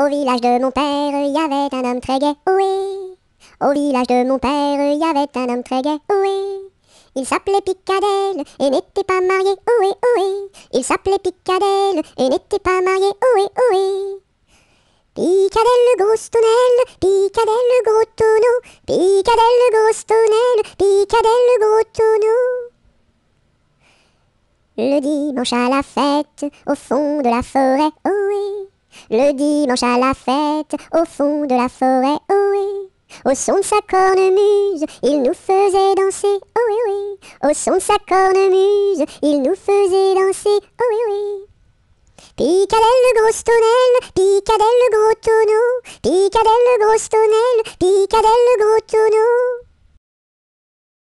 Au village de mon père, il y avait un homme très gai, oui. Au village de mon père, il y avait un homme très gai, oui. Il s'appelait Picadelle et n'était pas marié, ohé, ohé. Il s'appelait Picadelle et n'était pas marié, ohé, ohé. Picadelle le gros tonnelle, Picadelle le gros tonneau, Picadelle le gros tonnel, Picadelle le gros tonneau. Le dimanche à la fête, au fond de la forêt, oh. Le dimanche à la fête, au fond de la forêt, oh oui Au son de sa cornemuse, il nous faisait danser, oh oui oui Au son de sa cornemuse, il nous faisait danser, oh oui oui Picadelle le gros tonnel, picadelle le gros tonneau, picadelle le gros tonnel, picadelle le gros tonneau.